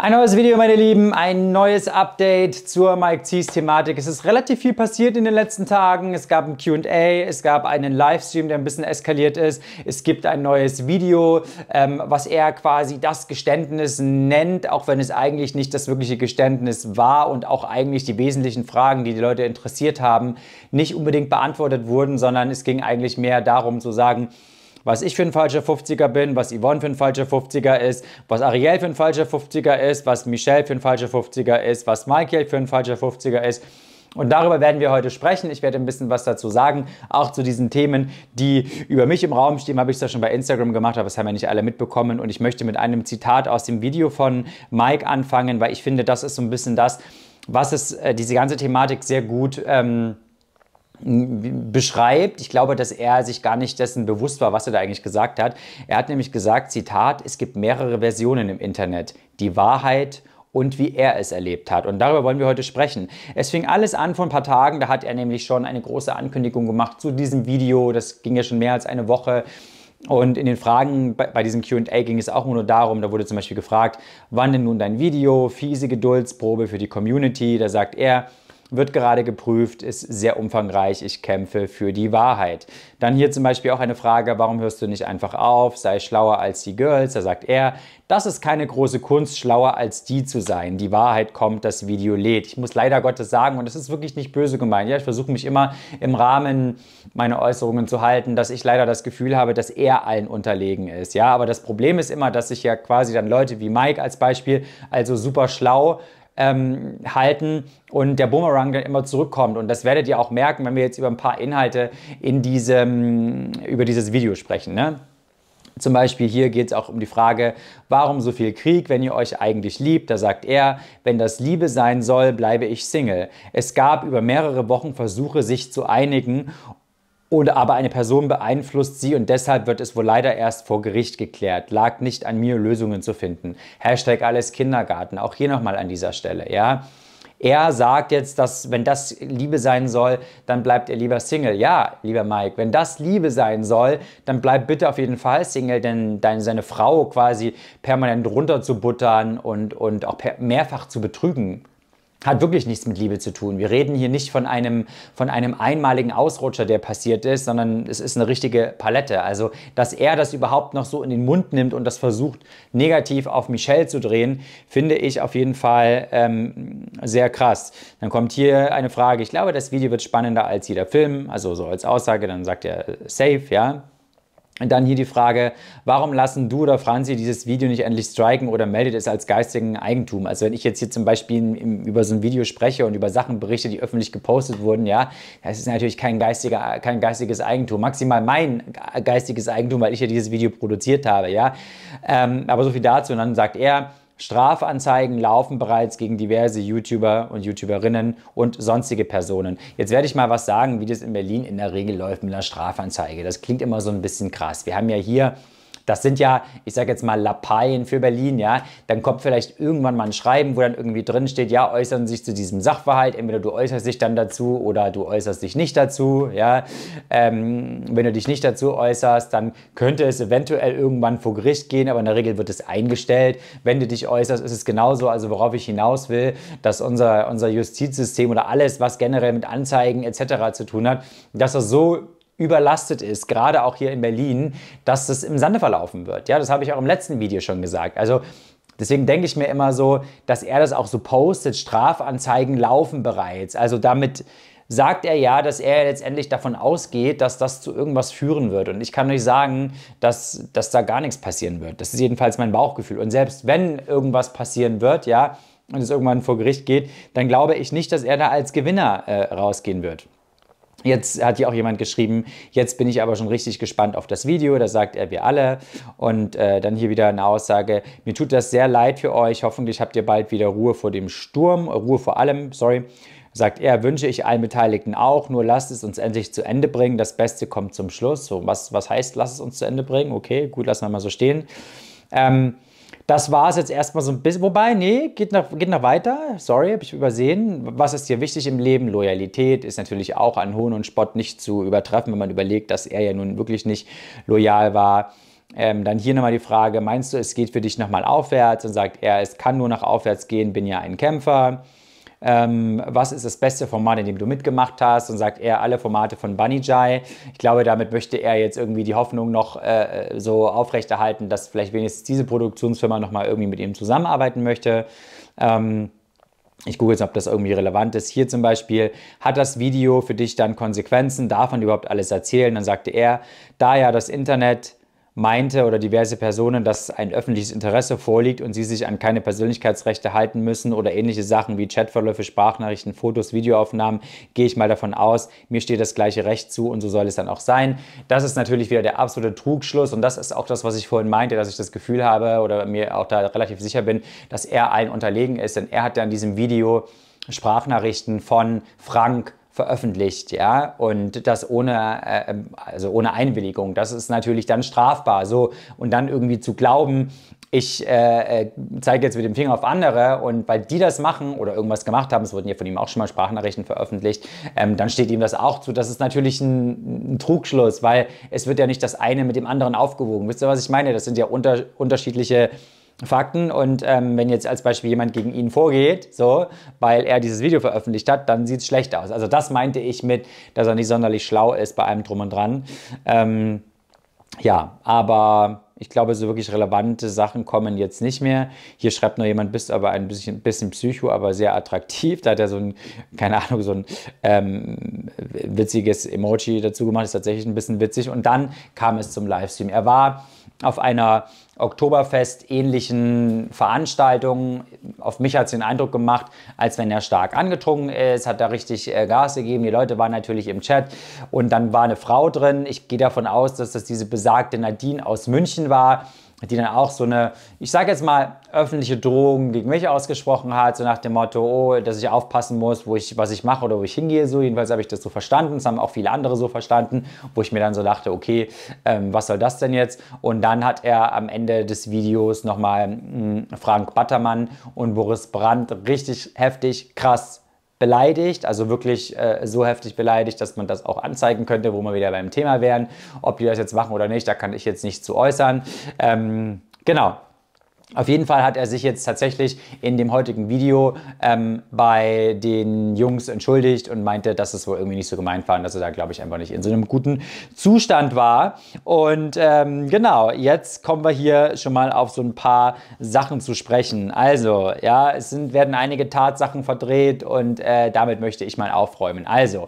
Ein neues Video, meine Lieben, ein neues Update zur Mike Zies Thematik. Es ist relativ viel passiert in den letzten Tagen. Es gab ein Q&A, es gab einen Livestream, der ein bisschen eskaliert ist. Es gibt ein neues Video, ähm, was er quasi das Geständnis nennt, auch wenn es eigentlich nicht das wirkliche Geständnis war und auch eigentlich die wesentlichen Fragen, die die Leute interessiert haben, nicht unbedingt beantwortet wurden, sondern es ging eigentlich mehr darum zu sagen, was ich für ein falscher 50er bin, was Yvonne für ein falscher 50er ist, was Ariel für ein falscher 50er ist, was Michelle für ein falscher 50er ist, was Michael für ein falscher 50er ist. Und darüber werden wir heute sprechen. Ich werde ein bisschen was dazu sagen, auch zu diesen Themen, die über mich im Raum stehen. Habe ich es ja schon bei Instagram gemacht, aber das haben ja nicht alle mitbekommen. Und ich möchte mit einem Zitat aus dem Video von Mike anfangen, weil ich finde, das ist so ein bisschen das, was es, äh, diese ganze Thematik sehr gut ähm, beschreibt. Ich glaube, dass er sich gar nicht dessen bewusst war, was er da eigentlich gesagt hat. Er hat nämlich gesagt, Zitat, es gibt mehrere Versionen im Internet. Die Wahrheit und wie er es erlebt hat. Und darüber wollen wir heute sprechen. Es fing alles an vor ein paar Tagen, da hat er nämlich schon eine große Ankündigung gemacht zu diesem Video. Das ging ja schon mehr als eine Woche. Und in den Fragen bei, bei diesem QA ging es auch nur darum, da wurde zum Beispiel gefragt, wann denn nun dein Video, fiese Geduldsprobe für die Community. Da sagt er, wird gerade geprüft, ist sehr umfangreich, ich kämpfe für die Wahrheit. Dann hier zum Beispiel auch eine Frage, warum hörst du nicht einfach auf, sei schlauer als die Girls, da sagt er, das ist keine große Kunst, schlauer als die zu sein, die Wahrheit kommt, das Video lädt. Ich muss leider Gottes sagen, und das ist wirklich nicht böse gemeint, ja, ich versuche mich immer im Rahmen meiner Äußerungen zu halten, dass ich leider das Gefühl habe, dass er allen unterlegen ist, ja, aber das Problem ist immer, dass sich ja quasi dann Leute wie Mike als Beispiel, also super schlau, ähm, halten und der Boomerang dann immer zurückkommt. Und das werdet ihr auch merken, wenn wir jetzt über ein paar Inhalte in diesem, über dieses Video sprechen. Ne? Zum Beispiel hier geht es auch um die Frage, warum so viel Krieg, wenn ihr euch eigentlich liebt? Da sagt er, wenn das Liebe sein soll, bleibe ich Single. Es gab über mehrere Wochen Versuche, sich zu einigen oder aber eine Person beeinflusst sie und deshalb wird es wohl leider erst vor Gericht geklärt. Lag nicht an mir, Lösungen zu finden. Hashtag alles Kindergarten, auch hier nochmal an dieser Stelle, ja. Er sagt jetzt, dass wenn das Liebe sein soll, dann bleibt er lieber Single. Ja, lieber Mike, wenn das Liebe sein soll, dann bleib bitte auf jeden Fall Single, denn deine, seine Frau quasi permanent runterzubuttern und, und auch per, mehrfach zu betrügen, hat wirklich nichts mit Liebe zu tun. Wir reden hier nicht von einem, von einem einmaligen Ausrutscher, der passiert ist, sondern es ist eine richtige Palette. Also, dass er das überhaupt noch so in den Mund nimmt und das versucht, negativ auf Michelle zu drehen, finde ich auf jeden Fall ähm, sehr krass. Dann kommt hier eine Frage. Ich glaube, das Video wird spannender als jeder Film. Also, so als Aussage, dann sagt er äh, safe, ja. Und dann hier die Frage, warum lassen du oder Franzi dieses Video nicht endlich striken oder meldet es als geistigen Eigentum? Also wenn ich jetzt hier zum Beispiel über so ein Video spreche und über Sachen berichte, die öffentlich gepostet wurden, ja, das ist natürlich kein, geistiger, kein geistiges Eigentum. Maximal mein geistiges Eigentum, weil ich ja dieses Video produziert habe, ja. Ähm, aber so viel dazu. Und dann sagt er, Strafanzeigen laufen bereits gegen diverse YouTuber und YouTuberinnen und sonstige Personen. Jetzt werde ich mal was sagen, wie das in Berlin in der Regel läuft mit einer Strafanzeige. Das klingt immer so ein bisschen krass. Wir haben ja hier das sind ja, ich sage jetzt mal Lappalien für Berlin, ja. Dann kommt vielleicht irgendwann mal ein Schreiben, wo dann irgendwie drin steht, ja, äußern sich zu diesem Sachverhalt. Entweder du äußerst dich dann dazu oder du äußerst dich nicht dazu, ja. Ähm, wenn du dich nicht dazu äußerst, dann könnte es eventuell irgendwann vor Gericht gehen, aber in der Regel wird es eingestellt. Wenn du dich äußerst, ist es genauso. Also worauf ich hinaus will, dass unser, unser Justizsystem oder alles, was generell mit Anzeigen etc. zu tun hat, dass das so überlastet ist, gerade auch hier in Berlin, dass das im Sande verlaufen wird. Ja, das habe ich auch im letzten Video schon gesagt. Also Deswegen denke ich mir immer so, dass er das auch so postet, Strafanzeigen laufen bereits. Also damit sagt er ja, dass er letztendlich davon ausgeht, dass das zu irgendwas führen wird. Und ich kann euch sagen, dass, dass da gar nichts passieren wird. Das ist jedenfalls mein Bauchgefühl. Und selbst wenn irgendwas passieren wird, ja, und es irgendwann vor Gericht geht, dann glaube ich nicht, dass er da als Gewinner äh, rausgehen wird. Jetzt hat hier auch jemand geschrieben, jetzt bin ich aber schon richtig gespannt auf das Video, da sagt er wir alle. Und äh, dann hier wieder eine Aussage, mir tut das sehr leid für euch, hoffentlich habt ihr bald wieder Ruhe vor dem Sturm, äh, Ruhe vor allem, sorry. Sagt er, wünsche ich allen Beteiligten auch, nur lasst es uns endlich zu Ende bringen, das Beste kommt zum Schluss. So, was, was heißt, lasst es uns zu Ende bringen? Okay, gut, lassen wir mal so stehen. Ähm, das war es jetzt erstmal so ein bisschen. Wobei, nee, geht noch, geht noch weiter. Sorry, habe ich übersehen. Was ist dir wichtig im Leben? Loyalität ist natürlich auch an Hohn und Spott nicht zu übertreffen, wenn man überlegt, dass er ja nun wirklich nicht loyal war. Ähm, dann hier nochmal die Frage, meinst du, es geht für dich nochmal aufwärts? Und sagt er, es kann nur nach aufwärts gehen, bin ja ein Kämpfer ähm, was ist das beste Format, in dem du mitgemacht hast und sagt er alle Formate von Bunny Jai. Ich glaube, damit möchte er jetzt irgendwie die Hoffnung noch äh, so aufrechterhalten, dass vielleicht wenigstens diese Produktionsfirma nochmal irgendwie mit ihm zusammenarbeiten möchte. Ähm, ich google jetzt, ob das irgendwie relevant ist. Hier zum Beispiel, hat das Video für dich dann Konsequenzen? Darf man überhaupt alles erzählen? Dann sagte er, da ja das Internet meinte oder diverse Personen, dass ein öffentliches Interesse vorliegt und sie sich an keine Persönlichkeitsrechte halten müssen oder ähnliche Sachen wie Chatverläufe, Sprachnachrichten, Fotos, Videoaufnahmen, gehe ich mal davon aus, mir steht das gleiche Recht zu und so soll es dann auch sein. Das ist natürlich wieder der absolute Trugschluss und das ist auch das, was ich vorhin meinte, dass ich das Gefühl habe oder mir auch da relativ sicher bin, dass er allen unterlegen ist, denn er hat ja in diesem Video Sprachnachrichten von Frank veröffentlicht, ja, und das ohne, äh, ähm, also ohne Einwilligung. Das ist natürlich dann strafbar, so. Und dann irgendwie zu glauben, ich äh, äh, zeige jetzt mit dem Finger auf andere und weil die das machen oder irgendwas gemacht haben, es wurden ja von ihm auch schon mal Sprachnachrichten veröffentlicht, ähm, dann steht ihm das auch zu. Das ist natürlich ein, ein, Trugschluss, weil es wird ja nicht das eine mit dem anderen aufgewogen. Wisst ihr, was ich meine? Das sind ja unter, unterschiedliche Fakten und ähm, wenn jetzt als Beispiel jemand gegen ihn vorgeht, so, weil er dieses Video veröffentlicht hat, dann sieht es schlecht aus. Also das meinte ich mit, dass er nicht sonderlich schlau ist bei allem drum und dran. Ähm, ja, aber ich glaube, so wirklich relevante Sachen kommen jetzt nicht mehr. Hier schreibt noch jemand, bist aber ein bisschen, bisschen psycho, aber sehr attraktiv. Da hat er so ein, keine Ahnung, so ein ähm, witziges Emoji dazu gemacht. Ist tatsächlich ein bisschen witzig. Und dann kam es zum Livestream. Er war auf einer Oktoberfest ähnlichen Veranstaltungen. Auf mich hat es den Eindruck gemacht, als wenn er stark angetrunken ist, hat da richtig äh, Gas gegeben. Die Leute waren natürlich im Chat und dann war eine Frau drin. Ich gehe davon aus, dass das diese besagte Nadine aus München war die dann auch so eine, ich sage jetzt mal, öffentliche Drohung gegen mich ausgesprochen hat, so nach dem Motto, oh, dass ich aufpassen muss, wo ich, was ich mache oder wo ich hingehe. So, jedenfalls habe ich das so verstanden. Das haben auch viele andere so verstanden, wo ich mir dann so dachte, okay, ähm, was soll das denn jetzt? Und dann hat er am Ende des Videos nochmal hm, Frank Battermann und Boris Brandt richtig heftig krass beleidigt, also wirklich äh, so heftig beleidigt, dass man das auch anzeigen könnte, wo wir wieder beim Thema wären. Ob die das jetzt machen oder nicht, da kann ich jetzt nicht zu äußern. Ähm, genau, auf jeden Fall hat er sich jetzt tatsächlich in dem heutigen Video ähm, bei den Jungs entschuldigt und meinte, dass es wohl irgendwie nicht so gemeint war und dass er da, glaube ich, einfach nicht in so einem guten Zustand war. Und ähm, genau, jetzt kommen wir hier schon mal auf so ein paar Sachen zu sprechen. Also, ja, es sind, werden einige Tatsachen verdreht und äh, damit möchte ich mal aufräumen. Also,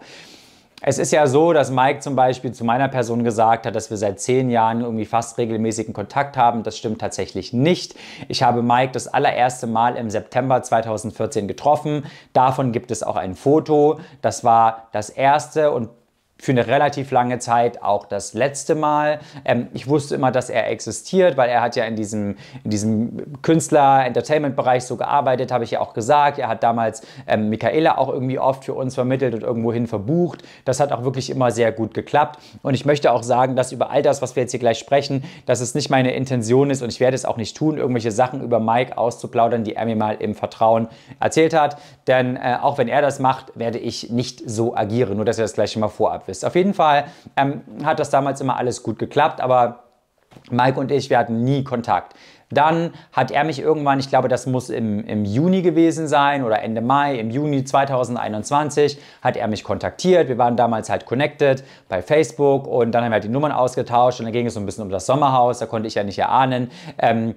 es ist ja so, dass Mike zum Beispiel zu meiner Person gesagt hat, dass wir seit zehn Jahren irgendwie fast regelmäßigen Kontakt haben. Das stimmt tatsächlich nicht. Ich habe Mike das allererste Mal im September 2014 getroffen. Davon gibt es auch ein Foto. Das war das erste und für eine relativ lange Zeit auch das letzte Mal. Ähm, ich wusste immer, dass er existiert, weil er hat ja in diesem, in diesem Künstler-Entertainment-Bereich so gearbeitet, habe ich ja auch gesagt. Er hat damals ähm, Michaela auch irgendwie oft für uns vermittelt und irgendwohin verbucht. Das hat auch wirklich immer sehr gut geklappt. Und ich möchte auch sagen, dass über all das, was wir jetzt hier gleich sprechen, dass es nicht meine Intention ist und ich werde es auch nicht tun, irgendwelche Sachen über Mike auszuplaudern, die er mir mal im Vertrauen erzählt hat. Denn äh, auch wenn er das macht, werde ich nicht so agieren. Nur, dass er das gleich schon mal vorab bist. Auf jeden Fall ähm, hat das damals immer alles gut geklappt, aber Mike und ich, wir hatten nie Kontakt. Dann hat er mich irgendwann, ich glaube, das muss im, im Juni gewesen sein oder Ende Mai, im Juni 2021, hat er mich kontaktiert. Wir waren damals halt connected bei Facebook und dann haben wir halt die Nummern ausgetauscht und dann ging es so ein bisschen um das Sommerhaus, da konnte ich ja nicht erahnen. Ähm,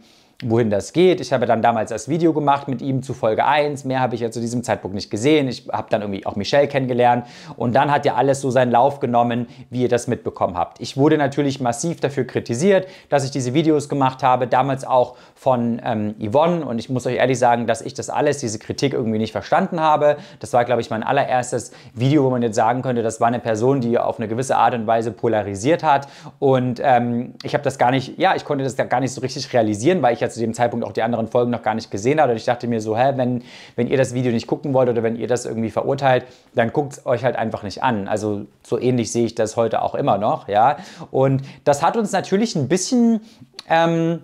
wohin das geht. Ich habe dann damals das Video gemacht mit ihm zu Folge 1. Mehr habe ich ja zu diesem Zeitpunkt nicht gesehen. Ich habe dann irgendwie auch Michelle kennengelernt. Und dann hat ja alles so seinen Lauf genommen, wie ihr das mitbekommen habt. Ich wurde natürlich massiv dafür kritisiert, dass ich diese Videos gemacht habe. Damals auch von ähm, Yvonne. Und ich muss euch ehrlich sagen, dass ich das alles, diese Kritik irgendwie nicht verstanden habe. Das war, glaube ich, mein allererstes Video, wo man jetzt sagen könnte, das war eine Person, die auf eine gewisse Art und Weise polarisiert hat. Und ähm, ich habe das gar nicht, ja, ich konnte das gar nicht so richtig realisieren, weil ich jetzt zu dem Zeitpunkt auch die anderen Folgen noch gar nicht gesehen hat. Und ich dachte mir so, hä, wenn, wenn ihr das Video nicht gucken wollt oder wenn ihr das irgendwie verurteilt, dann guckt es euch halt einfach nicht an. Also so ähnlich sehe ich das heute auch immer noch, ja. Und das hat uns natürlich ein bisschen... Ähm,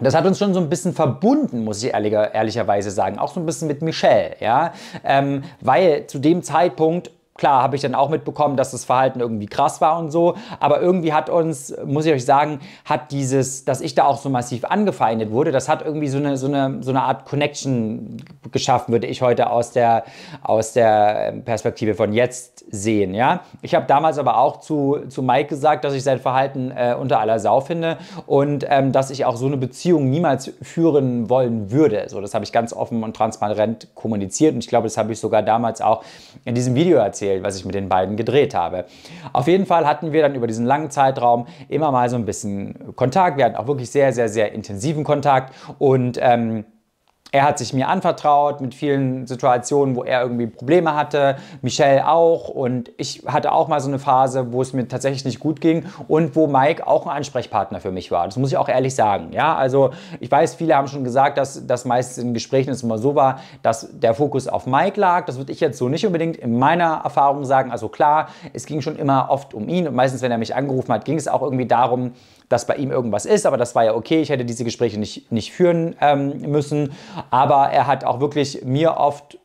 das hat uns schon so ein bisschen verbunden, muss ich ehrlicher, ehrlicherweise sagen. Auch so ein bisschen mit Michelle, ja. Ähm, weil zu dem Zeitpunkt klar habe ich dann auch mitbekommen, dass das Verhalten irgendwie krass war und so. Aber irgendwie hat uns, muss ich euch sagen, hat dieses, dass ich da auch so massiv angefeindet wurde, das hat irgendwie so eine, so eine, so eine Art Connection geschaffen, würde ich heute aus der, aus der ähm, Perspektive von jetzt sehen. Ja? Ich habe damals aber auch zu, zu Mike gesagt, dass ich sein Verhalten äh, unter aller Sau finde und ähm, dass ich auch so eine Beziehung niemals führen wollen würde. So, das habe ich ganz offen und transparent kommuniziert und ich glaube, das habe ich sogar damals auch in diesem Video erzählt erzählt, was ich mit den beiden gedreht habe. Auf jeden Fall hatten wir dann über diesen langen Zeitraum immer mal so ein bisschen Kontakt. Wir hatten auch wirklich sehr, sehr, sehr intensiven Kontakt und ähm, er hat sich mir anvertraut mit vielen Situationen, wo er irgendwie Probleme hatte, Michelle auch und ich hatte auch mal so eine Phase, wo es mir tatsächlich nicht gut ging und wo Mike auch ein Ansprechpartner für mich war. Das muss ich auch ehrlich sagen. Ja, also ich weiß, viele haben schon gesagt, dass das meistens in Gesprächen es immer so war, dass der Fokus auf Mike lag. Das würde ich jetzt so nicht unbedingt in meiner Erfahrung sagen. Also klar, es ging schon immer oft um ihn und meistens, wenn er mich angerufen hat, ging es auch irgendwie darum, dass bei ihm irgendwas ist, aber das war ja okay. Ich hätte diese Gespräche nicht, nicht führen ähm, müssen. Aber er hat auch wirklich mir oft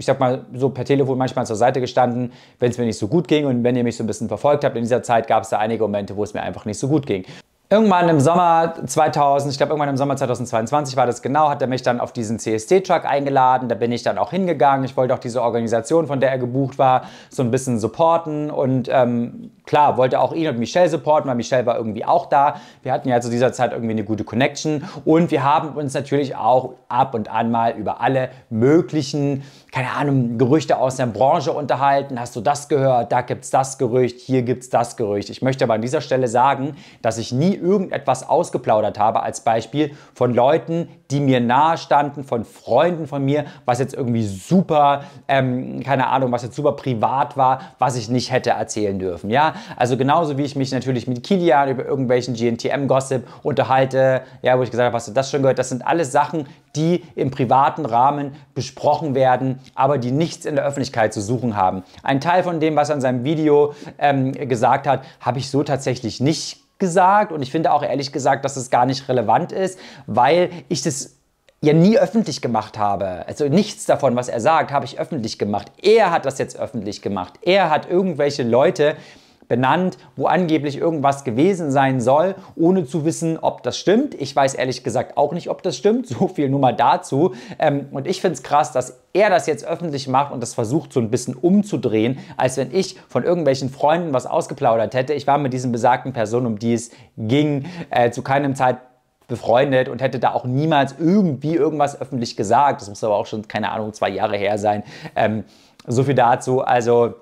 ich sag mal, so per Telefon manchmal zur Seite gestanden, wenn es mir nicht so gut ging und wenn ihr mich so ein bisschen verfolgt habt. In dieser Zeit gab es da einige Momente, wo es mir einfach nicht so gut ging. Irgendwann im Sommer 2000, ich glaube irgendwann im Sommer 2022 war das genau, hat er mich dann auf diesen CSD-Truck eingeladen. Da bin ich dann auch hingegangen. Ich wollte auch diese Organisation, von der er gebucht war, so ein bisschen supporten. Und ähm, klar, wollte auch ihn und Michelle supporten, weil Michelle war irgendwie auch da. Wir hatten ja zu dieser Zeit irgendwie eine gute Connection. Und wir haben uns natürlich auch ab und an mal über alle möglichen keine Ahnung, Gerüchte aus der Branche unterhalten. Hast du das gehört? Da gibt es das Gerücht, hier gibt es das Gerücht. Ich möchte aber an dieser Stelle sagen, dass ich nie irgendetwas ausgeplaudert habe als Beispiel von Leuten, die mir nahe standen, von Freunden von mir, was jetzt irgendwie super, ähm, keine Ahnung, was jetzt super privat war, was ich nicht hätte erzählen dürfen. Ja, also genauso wie ich mich natürlich mit Kilian über irgendwelchen GNTM-Gossip unterhalte, ja, wo ich gesagt habe, hast du das schon gehört? Das sind alles Sachen, die im privaten Rahmen besprochen werden, aber die nichts in der Öffentlichkeit zu suchen haben. Ein Teil von dem, was er in seinem Video ähm, gesagt hat, habe ich so tatsächlich nicht gesagt und ich finde auch ehrlich gesagt, dass es gar nicht relevant ist, weil ich das ja nie öffentlich gemacht habe. Also nichts davon, was er sagt, habe ich öffentlich gemacht. Er hat das jetzt öffentlich gemacht. Er hat irgendwelche Leute benannt, wo angeblich irgendwas gewesen sein soll, ohne zu wissen, ob das stimmt. Ich weiß ehrlich gesagt auch nicht, ob das stimmt. So viel nur mal dazu. Ähm, und ich finde es krass, dass er das jetzt öffentlich macht und das versucht so ein bisschen umzudrehen, als wenn ich von irgendwelchen Freunden was ausgeplaudert hätte. Ich war mit diesen besagten Personen, um die es ging, äh, zu keinem Zeitpunkt befreundet und hätte da auch niemals irgendwie irgendwas öffentlich gesagt. Das muss aber auch schon, keine Ahnung, zwei Jahre her sein. Ähm, so viel dazu. Also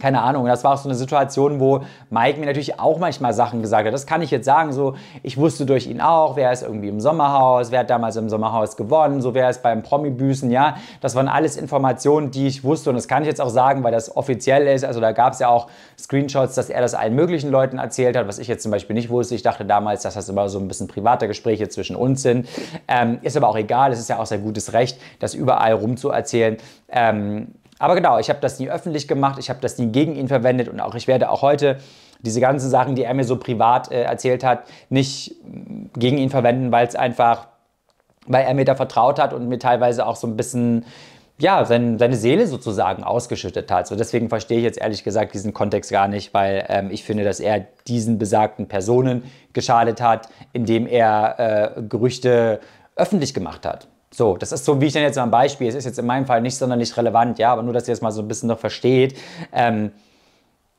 keine Ahnung, das war auch so eine Situation, wo Mike mir natürlich auch manchmal Sachen gesagt hat. Das kann ich jetzt sagen, so, ich wusste durch ihn auch, wer ist irgendwie im Sommerhaus, wer hat damals im Sommerhaus gewonnen, so wer ist beim Promi-Büßen, ja. Das waren alles Informationen, die ich wusste und das kann ich jetzt auch sagen, weil das offiziell ist. Also da gab es ja auch Screenshots, dass er das allen möglichen Leuten erzählt hat, was ich jetzt zum Beispiel nicht wusste. Ich dachte damals, dass das immer so ein bisschen private Gespräche zwischen uns sind. Ähm, ist aber auch egal, es ist ja auch sein gutes Recht, das überall rumzuerzählen. Ähm, aber genau, ich habe das nie öffentlich gemacht, ich habe das nie gegen ihn verwendet und auch ich werde auch heute diese ganzen Sachen, die er mir so privat äh, erzählt hat, nicht mm, gegen ihn verwenden, weil es einfach, weil er mir da vertraut hat und mir teilweise auch so ein bisschen ja, sein, seine Seele sozusagen ausgeschüttet hat. So deswegen verstehe ich jetzt ehrlich gesagt diesen Kontext gar nicht, weil ähm, ich finde, dass er diesen besagten Personen geschadet hat, indem er äh, Gerüchte öffentlich gemacht hat. So, das ist so, wie ich dann jetzt mal ein Beispiel, es ist jetzt in meinem Fall nicht sonderlich relevant, ja, aber nur, dass ihr das mal so ein bisschen noch versteht. Ähm,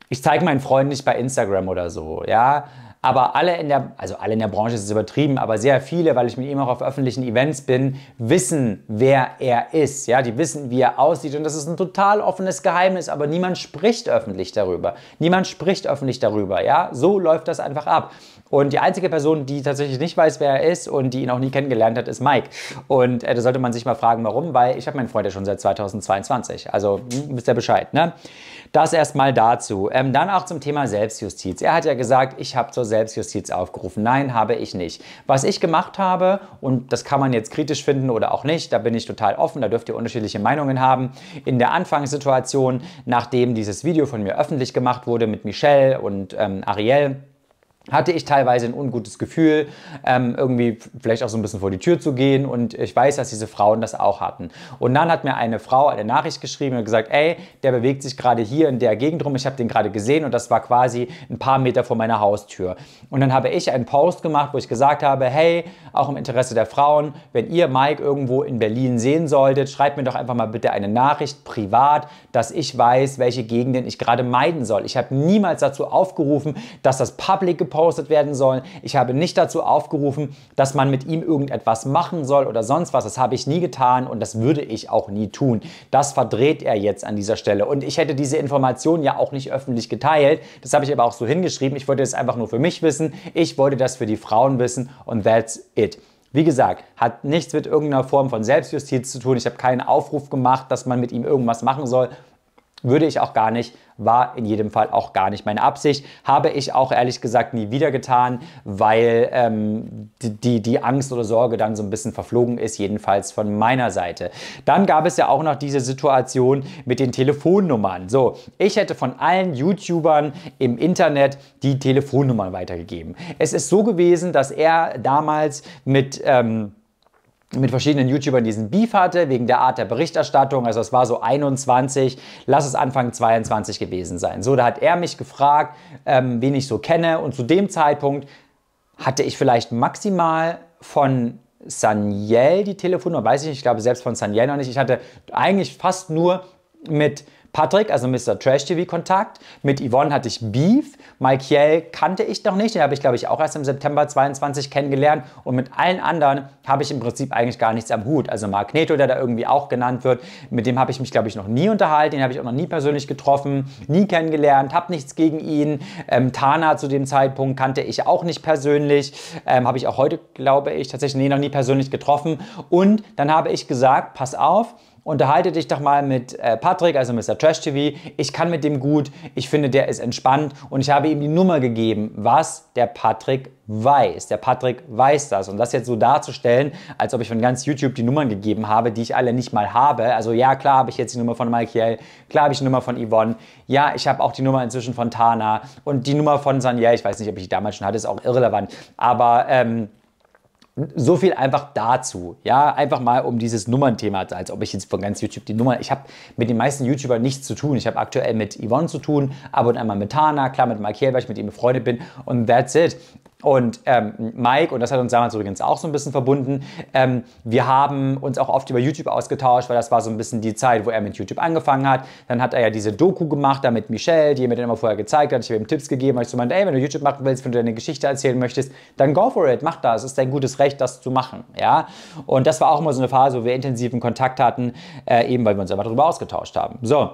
ich zeige meinen Freund nicht bei Instagram oder so, ja aber alle in der, also alle in der Branche ist es übertrieben, aber sehr viele, weil ich mit ihm auch auf öffentlichen Events bin, wissen, wer er ist. Ja, die wissen, wie er aussieht und das ist ein total offenes Geheimnis, aber niemand spricht öffentlich darüber. Niemand spricht öffentlich darüber, ja. So läuft das einfach ab. Und die einzige Person, die tatsächlich nicht weiß, wer er ist und die ihn auch nie kennengelernt hat, ist Mike. Und äh, da sollte man sich mal fragen, warum, weil ich habe meinen Freund ja schon seit 2022. Also hm, wisst ihr Bescheid, ne? Das erstmal dazu. Ähm, dann auch zum Thema Selbstjustiz. Er hat ja gesagt, ich habe zur Selbstjustiz Selbstjustiz aufgerufen. Nein, habe ich nicht. Was ich gemacht habe, und das kann man jetzt kritisch finden oder auch nicht, da bin ich total offen, da dürft ihr unterschiedliche Meinungen haben. In der Anfangssituation, nachdem dieses Video von mir öffentlich gemacht wurde mit Michelle und ähm, Ariel, hatte ich teilweise ein ungutes Gefühl, ähm, irgendwie vielleicht auch so ein bisschen vor die Tür zu gehen. Und ich weiß, dass diese Frauen das auch hatten. Und dann hat mir eine Frau eine Nachricht geschrieben und gesagt, ey, der bewegt sich gerade hier in der Gegend rum. Ich habe den gerade gesehen und das war quasi ein paar Meter vor meiner Haustür. Und dann habe ich einen Post gemacht, wo ich gesagt habe, hey, auch im Interesse der Frauen, wenn ihr Mike irgendwo in Berlin sehen solltet, schreibt mir doch einfach mal bitte eine Nachricht privat, dass ich weiß, welche Gegenden ich gerade meiden soll. Ich habe niemals dazu aufgerufen, dass das public gepostet gepostet werden sollen. Ich habe nicht dazu aufgerufen, dass man mit ihm irgendetwas machen soll oder sonst was. Das habe ich nie getan und das würde ich auch nie tun. Das verdreht er jetzt an dieser Stelle. Und ich hätte diese Information ja auch nicht öffentlich geteilt. Das habe ich aber auch so hingeschrieben. Ich wollte es einfach nur für mich wissen. Ich wollte das für die Frauen wissen und that's it. Wie gesagt, hat nichts mit irgendeiner Form von Selbstjustiz zu tun. Ich habe keinen Aufruf gemacht, dass man mit ihm irgendwas machen soll würde ich auch gar nicht, war in jedem Fall auch gar nicht meine Absicht. Habe ich auch ehrlich gesagt nie wieder getan, weil ähm, die, die Angst oder Sorge dann so ein bisschen verflogen ist, jedenfalls von meiner Seite. Dann gab es ja auch noch diese Situation mit den Telefonnummern. So, ich hätte von allen YouTubern im Internet die Telefonnummern weitergegeben. Es ist so gewesen, dass er damals mit... Ähm, mit verschiedenen YouTubern diesen Beef hatte, wegen der Art der Berichterstattung. Also es war so 21, lass es Anfang 22 gewesen sein. So, da hat er mich gefragt, ähm, wen ich so kenne. Und zu dem Zeitpunkt hatte ich vielleicht maximal von Saniel die Telefonnummer, weiß ich nicht, ich glaube selbst von Saniel noch nicht. Ich hatte eigentlich fast nur mit Patrick, also Mr. Trash TV Kontakt. Mit Yvonne hatte ich Beef. Mike Hiel kannte ich noch nicht. Den habe ich, glaube ich, auch erst im September 22 kennengelernt. Und mit allen anderen habe ich im Prinzip eigentlich gar nichts am Hut. Also Magneto, der da irgendwie auch genannt wird, mit dem habe ich mich, glaube ich, noch nie unterhalten. Den habe ich auch noch nie persönlich getroffen, nie kennengelernt, habe nichts gegen ihn. Ähm, Tana zu dem Zeitpunkt kannte ich auch nicht persönlich. Ähm, habe ich auch heute, glaube ich, tatsächlich nee, noch nie persönlich getroffen. Und dann habe ich gesagt, pass auf, unterhalte dich doch mal mit äh, Patrick, also Mr. Trash TV. Ich kann mit dem gut, ich finde, der ist entspannt und ich habe ihm die Nummer gegeben, was der Patrick weiß. Der Patrick weiß das. Und das jetzt so darzustellen, als ob ich von ganz YouTube die Nummern gegeben habe, die ich alle nicht mal habe. Also ja, klar habe ich jetzt die Nummer von Michael, klar habe ich die Nummer von Yvonne, ja, ich habe auch die Nummer inzwischen von Tana und die Nummer von Sanja, ich weiß nicht, ob ich die damals schon hatte, ist auch irrelevant. Aber ähm, so viel einfach dazu. Ja, einfach mal um dieses Nummernthema, als ob ich jetzt von ganz YouTube die Nummer. Ich habe mit den meisten YouTubern nichts zu tun. Ich habe aktuell mit Yvonne zu tun, ab und einmal mit Tana, klar mit Markel, weil ich mit ihm befreundet bin und that's it. Und ähm, Mike, und das hat uns damals übrigens auch so ein bisschen verbunden, ähm, wir haben uns auch oft über YouTube ausgetauscht, weil das war so ein bisschen die Zeit, wo er mit YouTube angefangen hat. Dann hat er ja diese Doku gemacht, da mit Michelle, die er mir dann immer vorher gezeigt hat. Ich habe ihm Tipps gegeben, weil ich so meinte, ey, wenn du YouTube machen willst, wenn du deine Geschichte erzählen möchtest, dann go for it, mach das. Es ist dein gutes Recht, das zu machen. Ja? Und das war auch immer so eine Phase, wo wir intensiven Kontakt hatten, äh, eben weil wir uns einfach darüber ausgetauscht haben. So,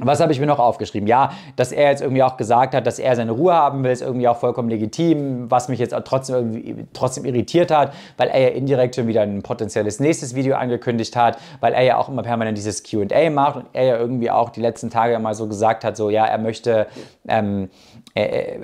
was habe ich mir noch aufgeschrieben? Ja, dass er jetzt irgendwie auch gesagt hat, dass er seine Ruhe haben will, ist irgendwie auch vollkommen legitim, was mich jetzt trotzdem, trotzdem irritiert hat, weil er ja indirekt schon wieder ein potenzielles nächstes Video angekündigt hat, weil er ja auch immer permanent dieses QA macht und er ja irgendwie auch die letzten Tage immer so gesagt hat, so ja, er möchte, ähm, äh, äh,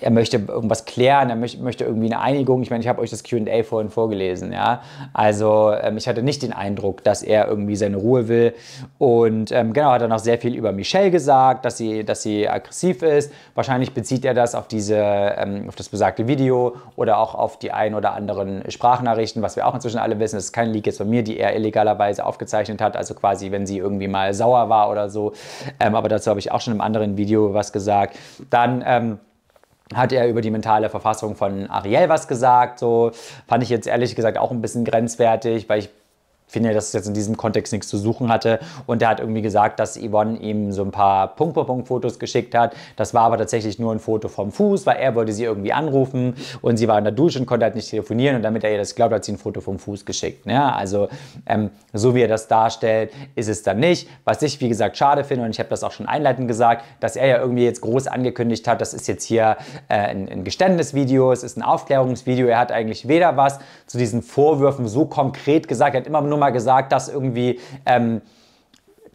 er möchte irgendwas klären, er möchte, möchte irgendwie eine Einigung. Ich meine, ich habe euch das QA vorhin vorgelesen, ja. Also ähm, ich hatte nicht den Eindruck, dass er irgendwie seine Ruhe will. Und ähm, genau, hat er noch sehr viel über Michelle gesagt, dass sie, dass sie aggressiv ist. Wahrscheinlich bezieht er das auf diese, ähm, auf das besagte Video oder auch auf die ein oder anderen Sprachnachrichten, was wir auch inzwischen alle wissen. Das ist kein Leak jetzt von mir, die er illegalerweise aufgezeichnet hat. Also quasi, wenn sie irgendwie mal sauer war oder so. Ähm, aber dazu habe ich auch schon im anderen Video was gesagt. Dann Ähm, hat er über die mentale Verfassung von Ariel was gesagt. So fand ich jetzt ehrlich gesagt auch ein bisschen grenzwertig, weil ich finde, dass es jetzt in diesem Kontext nichts zu suchen hatte. Und er hat irgendwie gesagt, dass Yvonne ihm so ein paar Punkt-Punkt-Fotos geschickt hat. Das war aber tatsächlich nur ein Foto vom Fuß, weil er wollte sie irgendwie anrufen und sie war in der Dusche und konnte halt nicht telefonieren. Und damit er ihr das glaubt, hat sie ein Foto vom Fuß geschickt. Ja, ne? also ähm, so wie er das darstellt, ist es dann nicht. Was ich, wie gesagt, schade finde und ich habe das auch schon einleitend gesagt, dass er ja irgendwie jetzt groß angekündigt hat, das ist jetzt hier äh, ein, ein Geständnisvideo, es ist ein Aufklärungsvideo. Er hat eigentlich weder was zu diesen Vorwürfen so konkret gesagt, er hat immer nur nur mal gesagt, dass irgendwie, ähm,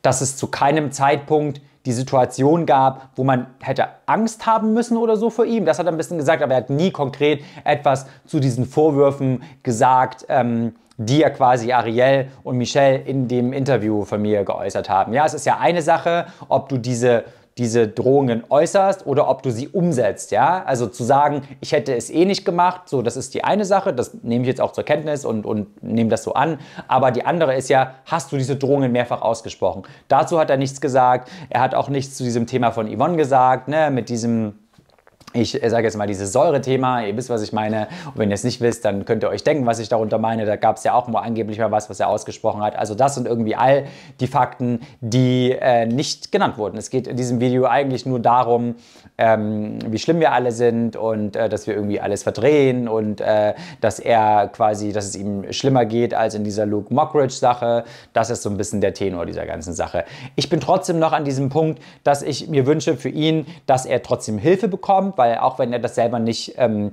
dass es zu keinem Zeitpunkt die Situation gab, wo man hätte Angst haben müssen oder so vor ihm. Das hat er ein bisschen gesagt, aber er hat nie konkret etwas zu diesen Vorwürfen gesagt, ähm, die ja quasi Ariel und Michelle in dem Interview von mir geäußert haben. Ja, es ist ja eine Sache, ob du diese diese Drohungen äußerst oder ob du sie umsetzt, ja? Also zu sagen, ich hätte es eh nicht gemacht, so, das ist die eine Sache, das nehme ich jetzt auch zur Kenntnis und, und nehme das so an, aber die andere ist ja, hast du diese Drohungen mehrfach ausgesprochen? Dazu hat er nichts gesagt, er hat auch nichts zu diesem Thema von Yvonne gesagt, ne, mit diesem ich äh, sage jetzt mal dieses Säure-Thema, ihr wisst, was ich meine. Und wenn ihr es nicht wisst, dann könnt ihr euch denken, was ich darunter meine. Da gab es ja auch mal angeblich mal was, was er ausgesprochen hat. Also das sind irgendwie all die Fakten, die äh, nicht genannt wurden. Es geht in diesem Video eigentlich nur darum, ähm, wie schlimm wir alle sind und äh, dass wir irgendwie alles verdrehen und äh, dass er quasi, dass es ihm schlimmer geht als in dieser Luke Mockridge-Sache. Das ist so ein bisschen der Tenor dieser ganzen Sache. Ich bin trotzdem noch an diesem Punkt, dass ich mir wünsche für ihn, dass er trotzdem Hilfe bekommt, weil auch wenn er das selber nicht ähm,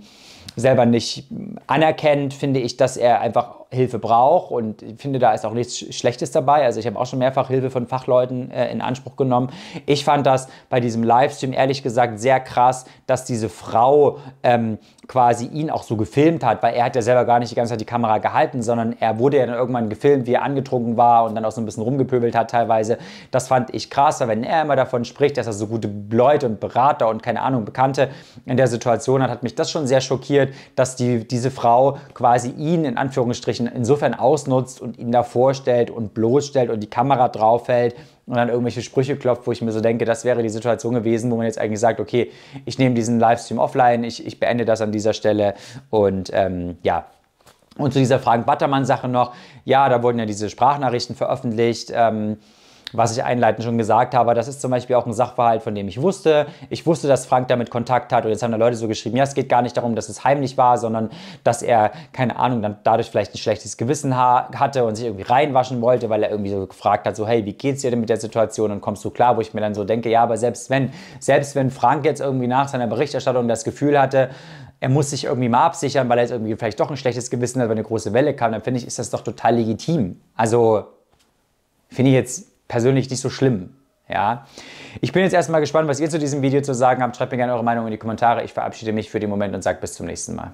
selber nicht anerkennt, finde ich, dass er einfach Hilfe braucht und ich finde, da ist auch nichts Schlechtes dabei. Also ich habe auch schon mehrfach Hilfe von Fachleuten äh, in Anspruch genommen. Ich fand das bei diesem Livestream ehrlich gesagt sehr krass, dass diese Frau ähm, quasi ihn auch so gefilmt hat, weil er hat ja selber gar nicht die ganze Zeit die Kamera gehalten, sondern er wurde ja dann irgendwann gefilmt, wie er angetrunken war und dann auch so ein bisschen rumgepöbelt hat teilweise. Das fand ich krass, weil wenn er immer davon spricht, dass er so gute Leute und Berater und keine Ahnung Bekannte in der Situation hat, hat mich das schon sehr schockiert passiert, dass die, diese Frau quasi ihn in Anführungsstrichen insofern ausnutzt und ihn da vorstellt und bloßstellt und die Kamera draufhält und dann irgendwelche Sprüche klopft, wo ich mir so denke, das wäre die Situation gewesen, wo man jetzt eigentlich sagt, okay, ich nehme diesen Livestream offline, ich, ich beende das an dieser Stelle und ähm, ja, und zu dieser Frank-Battermann-Sache noch, ja, da wurden ja diese Sprachnachrichten veröffentlicht. Ähm, was ich einleitend schon gesagt habe, das ist zum Beispiel auch ein Sachverhalt, von dem ich wusste. Ich wusste, dass Frank damit Kontakt hat und jetzt haben da Leute so geschrieben, ja, es geht gar nicht darum, dass es heimlich war, sondern dass er, keine Ahnung, dann dadurch vielleicht ein schlechtes Gewissen ha hatte und sich irgendwie reinwaschen wollte, weil er irgendwie so gefragt hat, so, hey, wie geht's dir denn mit der Situation und kommst du klar, wo ich mir dann so denke, ja, aber selbst wenn, selbst wenn Frank jetzt irgendwie nach seiner Berichterstattung das Gefühl hatte, er muss sich irgendwie mal absichern, weil er jetzt irgendwie vielleicht doch ein schlechtes Gewissen hat, weil eine große Welle kam, dann finde ich, ist das doch total legitim. Also finde ich jetzt persönlich nicht so schlimm. Ja. Ich bin jetzt erstmal gespannt, was ihr zu diesem Video zu sagen habt. Schreibt mir gerne eure Meinung in die Kommentare. Ich verabschiede mich für den Moment und sage bis zum nächsten Mal.